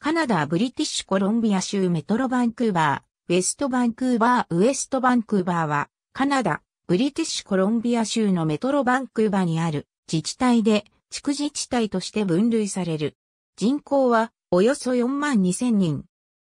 カナダ・ブリティッシュコロンビア州メトロバンクーバー、ウェストバンクーバー、ウエストバンクーバーは、カナダ、ブリティッシュコロンビア州のメトロバンクーバーにある自治体で、地区自治体として分類される。人口は、およそ4万2000人。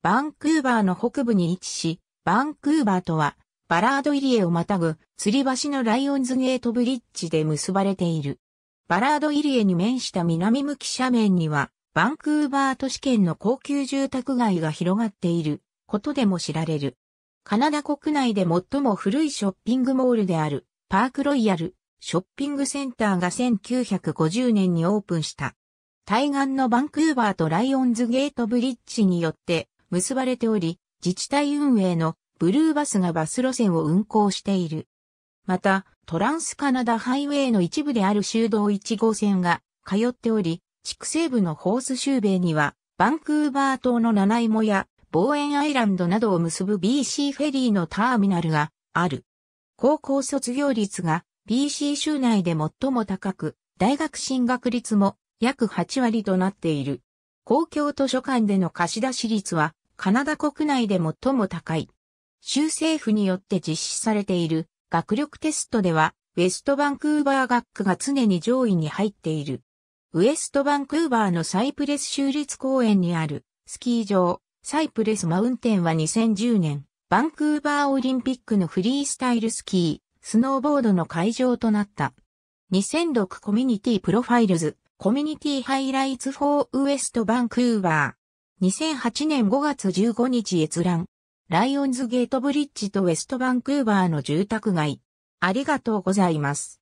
バンクーバーの北部に位置し、バンクーバーとは、バラード入江をまたぐ、吊り橋のライオンズゲートブリッジで結ばれている。バラード入江に面した南向き斜面には、バンクーバー都市圏の高級住宅街が広がっていることでも知られる。カナダ国内で最も古いショッピングモールであるパークロイヤルショッピングセンターが1950年にオープンした。対岸のバンクーバーとライオンズゲートブリッジによって結ばれており、自治体運営のブルーバスがバス路線を運行している。また、トランスカナダハイウェイの一部である修道1号線が通っており、地区西部のホースシューベイには、バンクーバー島の七芋や、ボーエンアイランドなどを結ぶ BC フェリーのターミナルがある。高校卒業率が BC 州内で最も高く、大学進学率も約8割となっている。公共図書館での貸し出し率は、カナダ国内で最も高い。州政府によって実施されている学力テストでは、ウェストバンクーバー学区が常に上位に入っている。ウエストバンクーバーのサイプレス州立公園にあるスキー場、サイプレスマウンテンは2010年、バンクーバーオリンピックのフリースタイルスキー、スノーボードの会場となった。2006コミュニティプロファイルズ、コミュニティハイライツフォーウエストバンクーバー。2008年5月15日閲覧。ライオンズゲートブリッジとウエストバンクーバーの住宅街。ありがとうございます。